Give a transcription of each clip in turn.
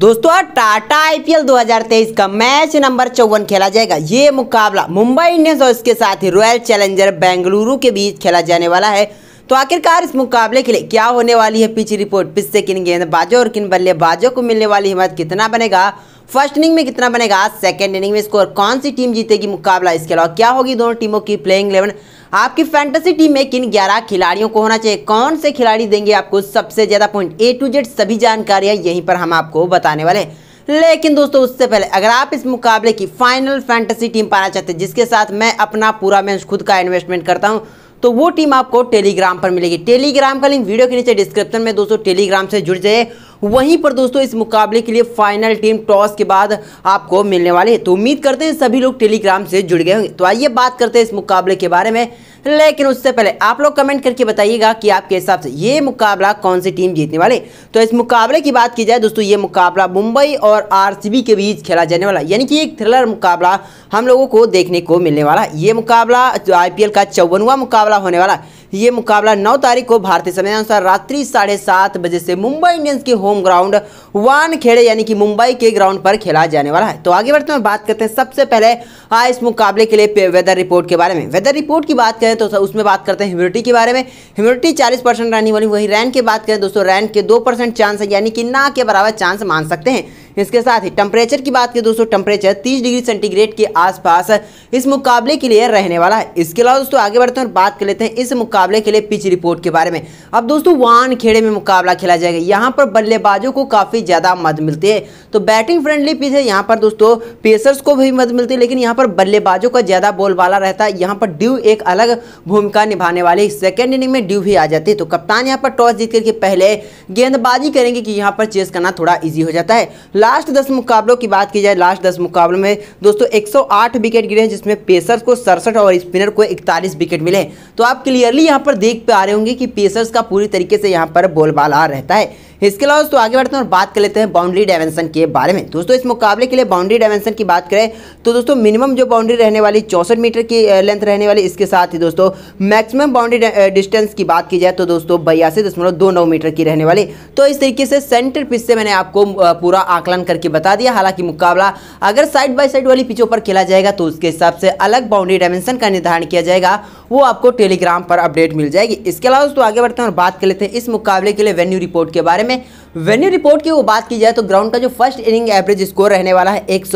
दोस्तों टाटा आईपीएल 2023 का match number चौवन खेला जाएगा ये मुकाबला मुंबई इंडियंस और इसके साथ ही रॉयल चैलेंजर बेंगलुरु के बीच खेला जाने वाला है तो आखिरकार इस मुकाबले के लिए क्या होने वाली है पिच रिपोर्ट पिच से किन गेंदबाजों और किन बल्लेबाजों को मिलने वाली हिम्मत कितना बनेगा फर्स्ट इनिंग में कितना बनेगा सेकेंड इनिंग में स्कोर कौन सी टीम जीतेगी मुकाबला इसके अलावा क्या होगी दोनों टीमों की प्लेइंग इलेवन आपकी फैंटेसी टीम में किन 11 खिलाड़ियों को होना चाहिए कौन से खिलाड़ी देंगे आपको सबसे ज़्यादा पॉइंट ए टू जेड सभी जानकारियां यहीं पर हम आपको बताने वाले हैं लेकिन दोस्तों उससे पहले अगर आप इस मुकाबले की फाइनल फैंटेसी टीम पाना चाहते हैं जिसके साथ मैं अपना पूरा मैं खुद का इन्वेस्टमेंट करता हूँ तो वो टीम आपको टेलीग्राम पर मिलेगी टेलीग्राम का लिंक वीडियो के नीचे डिस्क्रिप्शन में दोस्तों टेलीग्राम से जुड़ जाए वहीं पर दोस्तों इस मुकाबले के लिए फाइनल टीम टॉस के बाद आपको मिलने वाली है तो उम्मीद करते हैं सभी लोग टेलीग्राम से जुड़ गए होंगे तो आइए बात करते हैं इस मुकाबले के बारे में लेकिन उससे पहले आप लोग कमेंट करके बताइएगा कि आपके हिसाब से ये मुकाबला कौन सी टीम जीतने वाले तो इस मुकाबले की बात की जाए दोस्तों ये मुकाबला मुंबई और आरसीबी के बीच खेला जाने वाला यानी कि एक थ्रिलर मुकाबला हम लोगों को देखने को मिलने वाला ये मुकाबला जो आईपीएल का चौवनवा मुकाबला होने वाला है ये मुकाबला नौ तारीख को भारतीय समय अनुसार रात्रि साढ़े सात बजे से मुंबई इंडियंस के होम ग्राउंड वान खेड़े यानी कि मुंबई के ग्राउंड पर खेला जाने वाला है तो आगे बढ़ते हैं बात करते हैं सबसे पहले आ, इस मुकाबले के लिए वेदर रिपोर्ट के बारे में वेदर रिपोर्ट की बात करें तो उसमें बात करते हैं ह्यूमिडिटी के बारे में ह्यूमिडिटी चालीस परसेंट रहने वाली वहीं रैन की बात करें दोस्तों रैन के दो चांस है यानी कि ना के बराबर चांस मान सकते हैं इसके साथ ही टेम्परेचर की बात करें दोस्तों टेम्परेचर तीस डिग्री सेंटीग्रेड के आसपास इस मुकाबले के लिए रहने वाला है इसके अलावा दोस्तों आगे बढ़ते हैं और बात कर लेते हैं इस मुकाबले के लिए पिच रिपोर्ट के बारे में अब दोस्तों वान खेड़े में मुकाबला खेला जाएगा यहाँ पर बल्लेबाजों को काफ़ी ज़्यादा मदद मिलती है तो बैटिंग फ्रेंडली पिच है यहाँ पर दोस्तों पेसर्स को भी मदद मिलती है लेकिन यहाँ पर बल्लेबाजों का ज़्यादा बोलबाला रहता है यहाँ पर ड्यू एक अलग भूमिका निभाने वाली सेकेंड इनिंग में ड्यू भी आ जाती है तो कप्तान यहाँ पर टॉस जीत करके पहले गेंदबाजी करेंगे कि यहाँ पर चेस करना थोड़ा ईजी हो जाता है लास्ट दस मुकाबलों की बात की जाए लास्ट दस मुकाबलों में दोस्तों 108 विकेट गिरे हैं जिसमें पेसर्स को सड़सठ और स्पिनर को इकतालीस विकेट मिले तो आप क्लियरली यहाँ पर देख पा रहे होंगे कि पेसर्स का पूरी तरीके से यहाँ पर बोलबाला रहता है इसके अलावा दोस्तों आगे बढ़ते हैं और बात कर लेते हैं बाउंड्री डायमेंशन के बारे में दोस्तों इस मुकाबले के लिए बाउंड्री डायमेंशन की बात करें तो दोस्तों मिनिमम जो बाउंड्री रहने वाली चौसठ मीटर की लेंथ रहने वाली इसके साथ ही दोस्तों मैक्सिमम बाउंड्री डिस्टेंस की बात की जाए तो दोस्तों बयासी दशमलव दो नौ मीटर की रहने वाली तो इस तरीके से सेंटर पिच से मैंने आपको पूरा आकलन करके बता दिया हालांकि मुकाबला अगर साइड बाई साइड वाली पिचों पर खेला जाएगा तो उसके हिसाब से अलग बाउंड्री डायमेंशन का निर्धारण किया जाएगा वो आपको टेलीग्राम पर अपडेट मिल जाएगी इसके अलावा दोस्तों आगे बढ़ते हैं और बात कर लेते हैं इस मुकाबले के लिए वेन्यू रिपोर्ट के बारे में में वेन्यू रिपोर्ट की वो बात की जाए तो ग्राउंड का जो फर्स्ट इनिंग एवरेज स्कोर रहने वाला है एक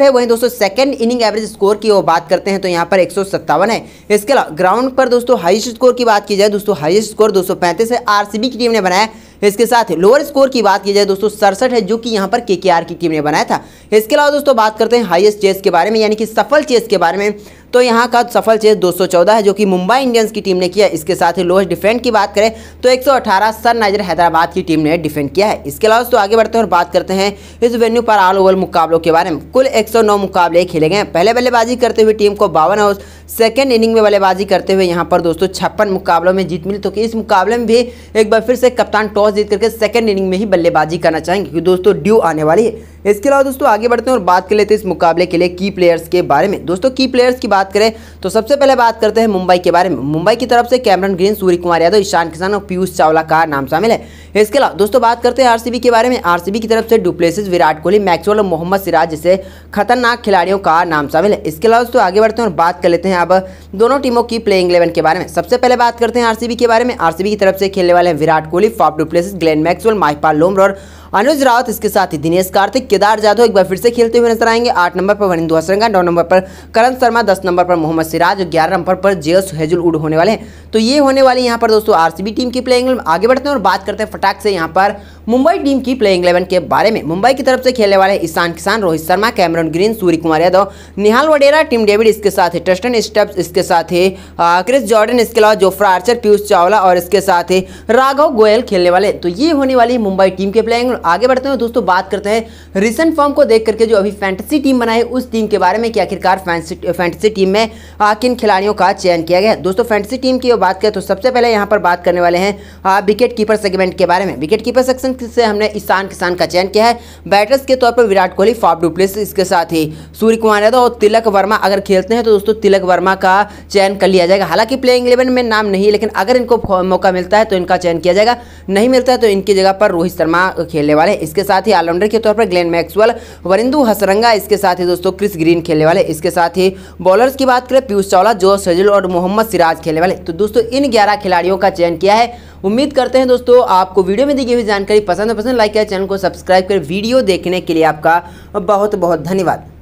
है वहीं दोस्तों सेकंड इनिंग एवरेज स्कोर की वो बात करते हैं तो यहाँ पर एक है इसके अलावा ग्राउंड पर दोस्तों हाइस्ट स्कोर की बात की जाए दोस्तों हाइस्ट स्कोर दो है आर की टीम ने बनाया इसके साथ लोअर स्कोर की बात की जाए दोस्तों सड़सठ है जो कि यहाँ पर केकेआर की टीम ने बनाया था इसके अलावा दोस्तों बात करते हैं हाईएस्ट चेस के बारे में यानी कि सफल चेस के बारे में तो यहाँ का सफल चेस दो है जो कि मुंबई इंडियंस की टीम ने किया इसके साथ ही लोएस्ट डिफेंड की बात करें तो एक सनराइजर हैदराबाद की टीम ने डिफेंड किया है इसके अलावा दोस्तों आगे बढ़ते हैं और बात करते हैं इस वेन्यू पर ऑल ओवर मुकाबलों के बारे में कुल एक मुकाबले खेले गए पहले बल्लेबाजी करते हुए टीम को बावन और सेकेंड इनिंग में बल्लेबाजी करते हुए यहाँ पर दोस्तों छप्पन मुकाबलों में जीत मिली तो इस मुकाबले में भी एक बार फिर से कप्तान टॉस जीत करके सेकेंड इनिंग में ही बल्लेबाजी करना चाहेंगे क्योंकि दोस्तों ड्यू आने वाली है इसके अलावा दोस्तों आगे बढ़ते हैं और बात कर लेते हैं इस मुकाबले के लिए की प्लेयर्स के बारे में दोस्तों की प्लेयर्स की बात करें तो सबसे पहले बात करते हैं मुंबई के बारे में मुंबई की तरफ से कैमरन ग्रीन सूर्य कुमार यादव ईशान किसान और पीयूष चावला का नाम शामिल है इसके अलावा दोस्तों बात करते हैं आरसीबी के बारे में आरसीबी की तरफ से डुप्लेसिस विराट कोहली मैक्सवेल और मोहम्मद सिराज जैसे खतरनाक खिलाड़ियों का नाम शामिल है इसके अलावा दोस्तों आगे बढ़ते हैं और बात कर लेते हैं अब दोनों टीमों की प्लेइंग इलेवन के बारे में सबसे पहले बात करते हैं आरसीबी के बारे में आरसीबी की तरफ से खेलने वाले हैं Virat Kohli Faf du Plessis Glenn Maxwell Mahipal Lomror और अनुज रावत इसके साथ ही दिनेश कार्तिक केदार जाधव एक बार फिर से खेलते हुए नजर आएंगे आठ नंबर पर वरिंदु हसरंगा नौ नंबर पर करण शर्मा दस नंबर पर मोहम्मद सिराज और ग्यारह नंबर पर जेस हेजुल उड होने वाले हैं तो ये होने वाले यहाँ पर दोस्तों आरसीबी टीम की प्लेइंग आगे बढ़ते हैं और बात करते हैं फटाक से यहाँ पर मुंबई टीम की प्लेइंग इलेवन के बारे में मुंबई की तरफ से खेलने वाले Ishan Kishan Rohit Sharma Cameron Green Surya Kumar Yadav Nehal Wadhera Tim David इसके साथ है ट्रस्टन स्टेप्स इसके साथ है क्रिस जॉर्डन इसके अलावा जोफ्रा आर्चर पीयूष चावला और इसके साथ है राघव गोयल खेलने वाले तो ये होने वाली मुंबई टीम के प्लेइंग आगे बढ़ते हैं दोस्तों बात करते हैं रिसेंट फॉर्म को देख करके जो अभी फैंटेसी टीम बनाई उस टीम के बारे में कि आखिरकार फैंटेसी टीम में किन खिलाड़ियों का चयन किया गया दोस्तों फैंटेसी टीम की बात करें तो सबसे पहले यहाँ पर बात करने वाले हैं विकेट कीपर सेगमेंट के बारे में विकेट कीपर सेक्शन टीम से हमने ईशान किसान का चयन किया है बैटर्स के तौर पर विराट कोहली फॉप डुप्लेस इसके साथ ही सूर्य कुमार यादव और तिलक वर्मा अगर खेलते हैं तो दोस्तों तिलक वर्मा का चयन कर लिया जाएगा हालांकि प्लेइंग इलेवन में नाम नहीं है लेकिन अगर इनको मौका मिलता है तो इनका चयन किया जाएगा नहीं मिलता है तो इनकी जगह पर रोहित शर्मा खेलने वाले इसके साथ ही ऑलराउंडर के तौर पर ग्लेन मैक्सवेल वरिंदू हसरंगा इसके साथ ही दोस्तों क्रिस ग्रीन खेलने वाले इसके साथ ही बॉलर्स की बात करें पीयूष चावला जो सजिल और मोहम्मद सिराज खेलने वाले तो दोस्तों इन ग्यारह खिलाड़ियों का चयन किया है उम्मीद करते हैं दोस्तों आपको वीडियो में दी गई हुई जानकारी पसंद है पसंद लाइक किया चैनल को सब्सक्राइब कर वीडियो देखने के लिए आपका बहुत बहुत धन्यवाद